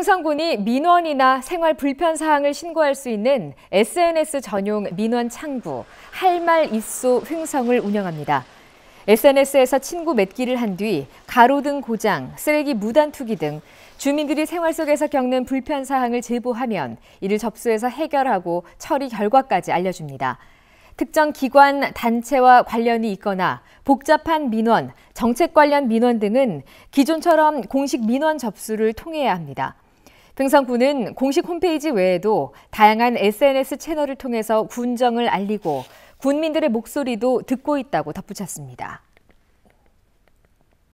생산군이 민원이나 생활 불편 사항을 신고할 수 있는 SNS 전용 민원 창구 할말 있소 횡성을 운영합니다. SNS에서 친구 맺기를 한 뒤 가로등 고장, 쓰레기 무단 투기 등 주민들이 생활 속에서 겪는 불편 사항을 제보하면 이를 접수해서 해결하고 처리 결과까지 알려줍니다. 특정 기관, 단체와 관련이 있거나 복잡한 민원, 정책 관련 민원 등은 기존처럼 공식 민원 접수를 통해야 합니다. 등산군은 공식 홈페이지 외에도 다양한 SNS 채널을 통해서 군정을 알리고 군민들의 목소리도 듣고 있다고 덧붙였습니다.